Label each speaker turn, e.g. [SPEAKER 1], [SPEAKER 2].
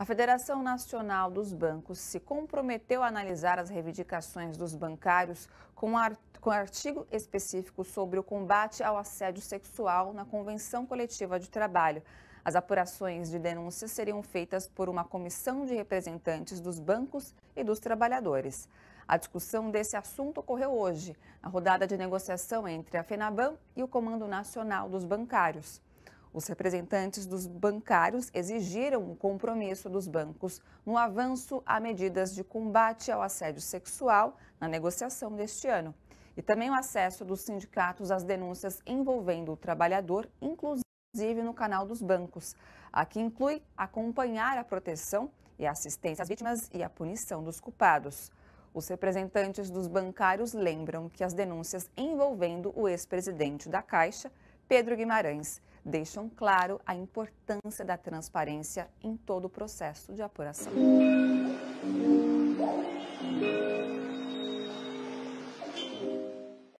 [SPEAKER 1] A Federação Nacional dos Bancos se comprometeu a analisar as reivindicações dos bancários com, artigo específico sobre o combate ao assédio sexual na Convenção Coletiva de Trabalho. As apurações de denúncias seriam feitas por uma comissão de representantes dos bancos e dos trabalhadores. A discussão desse assunto ocorreu hoje, na rodada de negociação entre a FENABAN e o Comando Nacional dos Bancários. Os representantes dos bancários exigiram o compromisso dos bancos no avanço a medidas de combate ao assédio sexual na negociação deste ano e também o acesso dos sindicatos às denúncias envolvendo o trabalhador, inclusive no canal dos bancos, a que inclui acompanhar a proteção e assistência às vítimas e a punição dos culpados. Os representantes dos bancários lembram que as denúncias envolvendo o ex-presidente da Caixa, Pedro Guimarães, deixam claro a importância da transparência em todo o processo de apuração.